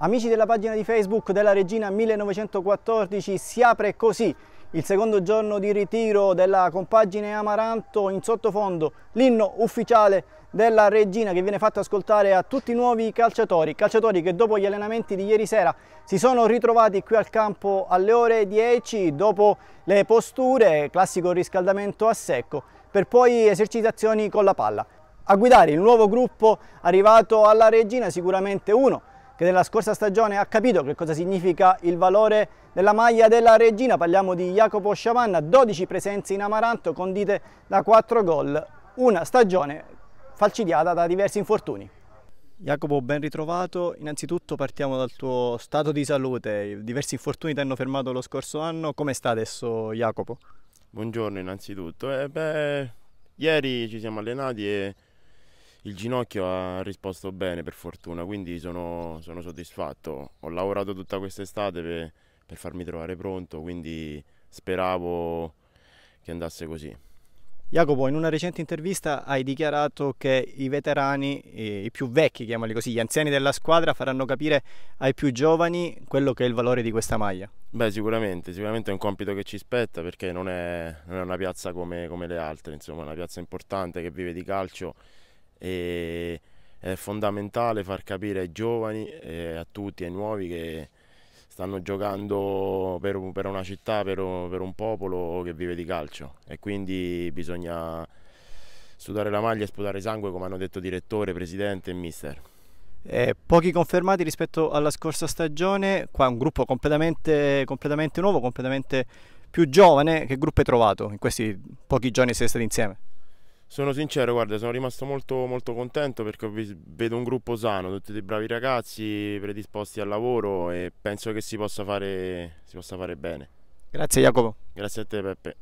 Amici della pagina di Facebook della Regina 1914, si apre così il secondo giorno di ritiro della compagine Amaranto in sottofondo, l'inno ufficiale della Regina che viene fatto ascoltare a tutti i nuovi calciatori, calciatori che dopo gli allenamenti di ieri sera si sono ritrovati qui al campo alle ore 10 dopo le posture, classico riscaldamento a secco, per poi esercitazioni con la palla. A guidare il nuovo gruppo arrivato alla Regina sicuramente uno che nella scorsa stagione ha capito che cosa significa il valore della maglia della regina. Parliamo di Jacopo Sciamanna, 12 presenze in amaranto condite da 4 gol, una stagione falcidiata da diversi infortuni. Jacopo, ben ritrovato. Innanzitutto partiamo dal tuo stato di salute. Diversi infortuni ti hanno fermato lo scorso anno. Come sta adesso Jacopo? Buongiorno innanzitutto. Eh beh, ieri ci siamo allenati e il ginocchio ha risposto bene per fortuna, quindi sono, sono soddisfatto. Ho lavorato tutta quest'estate per, per farmi trovare pronto, quindi speravo che andasse così. Jacopo, in una recente intervista hai dichiarato che i veterani, i più vecchi, chiamali così, gli anziani della squadra faranno capire ai più giovani quello che è il valore di questa maglia. Beh, sicuramente, sicuramente è un compito che ci spetta perché non è, non è una piazza come, come le altre, insomma, è una piazza importante che vive di calcio e è fondamentale far capire ai giovani e a tutti, ai nuovi che stanno giocando per, per una città, per, per, un popolo che vive di calcio e quindi bisogna sudare la maglia e sputare sangue come hanno detto direttore, presidente e mister. Eh, pochi confermati rispetto alla scorsa stagione, qua è un gruppo completamente, completamente nuovo, completamente più giovane, che gruppo hai trovato in questi pochi giorni che siete stati insieme? Sono sincero, guarda, sono rimasto molto, molto contento perché vedo un gruppo sano, tutti dei bravi ragazzi predisposti al lavoro e penso che si possa fare, si possa fare bene. Grazie Jacopo. Grazie a te Peppe.